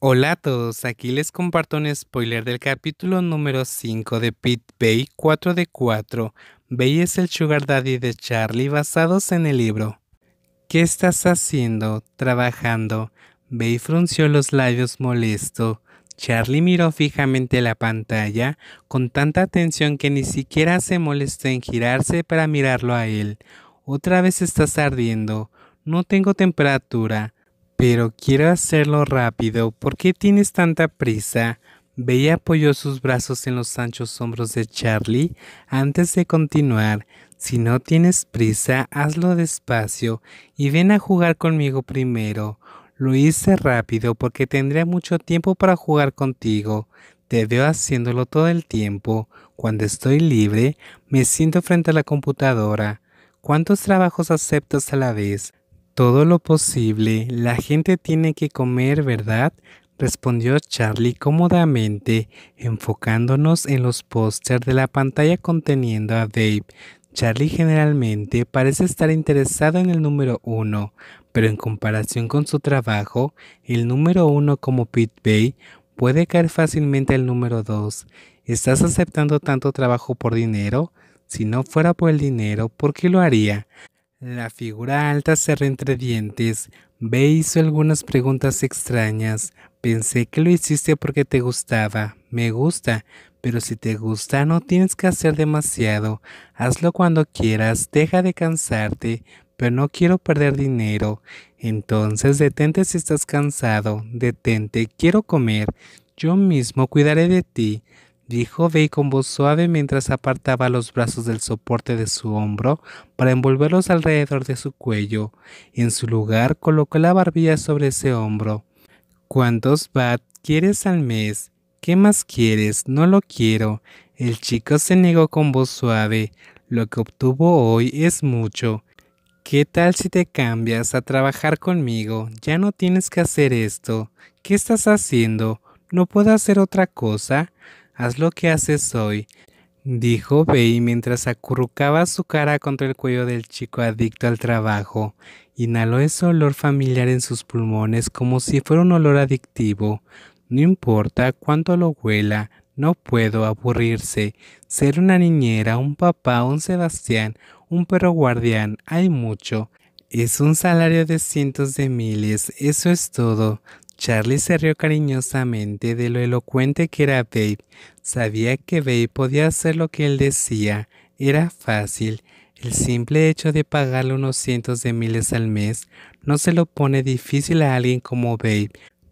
Hola a todos, aquí les comparto un spoiler del capítulo número 5 de Pit Bay 4 de 4. Bay es el sugar daddy de Charlie basados en el libro. ¿Qué estás haciendo? Trabajando. Bay frunció los labios molesto. Charlie miró fijamente la pantalla con tanta atención que ni siquiera se molestó en girarse para mirarlo a él. Otra vez estás ardiendo. No tengo temperatura. Pero quiero hacerlo rápido. ¿Por qué tienes tanta prisa? Bella apoyó sus brazos en los anchos hombros de Charlie antes de continuar. Si no tienes prisa, hazlo despacio y ven a jugar conmigo primero. Lo hice rápido porque tendría mucho tiempo para jugar contigo. Te veo haciéndolo todo el tiempo. Cuando estoy libre, me siento frente a la computadora. ¿Cuántos trabajos aceptas a la vez? todo lo posible. La gente tiene que comer, ¿verdad? respondió Charlie cómodamente, enfocándonos en los pósters de la pantalla conteniendo a Dave. Charlie generalmente parece estar interesado en el número uno, pero en comparación con su trabajo, el número uno como Pit Bay puede caer fácilmente al número dos. ¿Estás aceptando tanto trabajo por dinero? Si no fuera por el dinero, ¿por qué lo haría? La figura alta cerró entre dientes. B hizo algunas preguntas extrañas. Pensé que lo hiciste porque te gustaba. Me gusta. Pero si te gusta no tienes que hacer demasiado. Hazlo cuando quieras. Deja de cansarte. Pero no quiero perder dinero. Entonces detente si estás cansado. Detente. Quiero comer. Yo mismo cuidaré de ti dijo Bey con voz suave mientras apartaba los brazos del soporte de su hombro para envolverlos alrededor de su cuello, en su lugar colocó la barbilla sobre ese hombro. ¿Cuántos bat quieres al mes? ¿Qué más quieres? No lo quiero. El chico se negó con voz suave. Lo que obtuvo hoy es mucho. ¿Qué tal si te cambias a trabajar conmigo? Ya no tienes que hacer esto. ¿Qué estás haciendo? ¿No puedo hacer otra cosa? Haz lo que haces hoy, dijo Bey mientras acurrucaba su cara contra el cuello del chico adicto al trabajo. Inhaló ese olor familiar en sus pulmones como si fuera un olor adictivo. No importa cuánto lo huela, no puedo aburrirse. Ser una niñera, un papá, un Sebastián, un perro guardián, hay mucho. Es un salario de cientos de miles, eso es todo. Charlie se rió cariñosamente de lo elocuente que era Babe. Sabía que Babe podía hacer lo que él decía. Era fácil. El simple hecho de pagarle unos cientos de miles al mes no se lo pone difícil a alguien como Babe.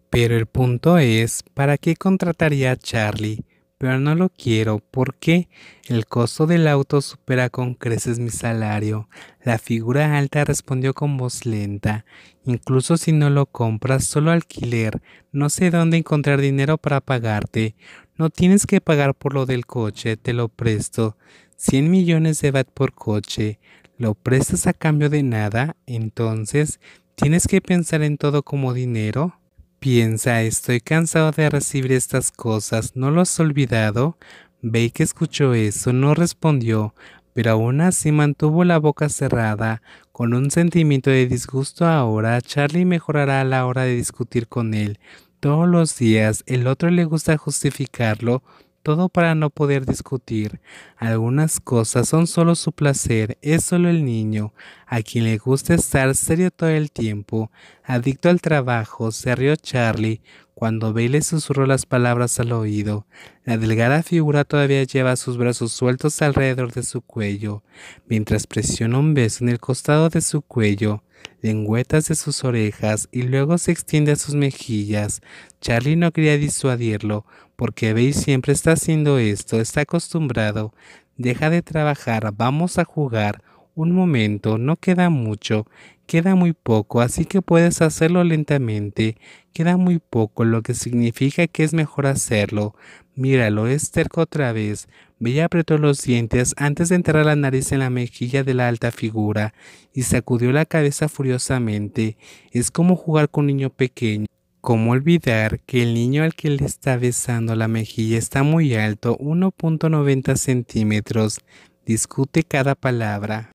Pero el punto es, ¿para qué contrataría a Charlie? pero no lo quiero porque el costo del auto supera con creces mi salario. La figura alta respondió con voz lenta. Incluso si no lo compras, solo alquiler. No sé dónde encontrar dinero para pagarte. No tienes que pagar por lo del coche, te lo presto. Cien millones de bat por coche. ¿Lo prestas a cambio de nada? Entonces, ¿tienes que pensar en todo como dinero? Piensa, estoy cansado de recibir estas cosas, ¿no lo has olvidado? Bake escuchó eso, no respondió, pero aún así mantuvo la boca cerrada. Con un sentimiento de disgusto ahora, Charlie mejorará a la hora de discutir con él. Todos los días el otro le gusta justificarlo todo para no poder discutir. Algunas cosas son solo su placer, es solo el niño, a quien le gusta estar serio todo el tiempo, adicto al trabajo, se rió Charlie, cuando Bey le susurró las palabras al oído, la delgada figura todavía lleva sus brazos sueltos alrededor de su cuello, mientras presiona un beso en el costado de su cuello, lengüetas de sus orejas y luego se extiende a sus mejillas. Charlie no quería disuadirlo, porque Baile siempre está haciendo esto, está acostumbrado. Deja de trabajar, vamos a jugar. Un momento, no queda mucho. Queda muy poco, así que puedes hacerlo lentamente. Queda muy poco, lo que significa que es mejor hacerlo. Míralo, es otra vez. Bella apretó los dientes antes de enterrar la nariz en la mejilla de la alta figura y sacudió la cabeza furiosamente. Es como jugar con un niño pequeño. como olvidar que el niño al que le está besando la mejilla está muy alto, 1.90 centímetros? Discute cada palabra.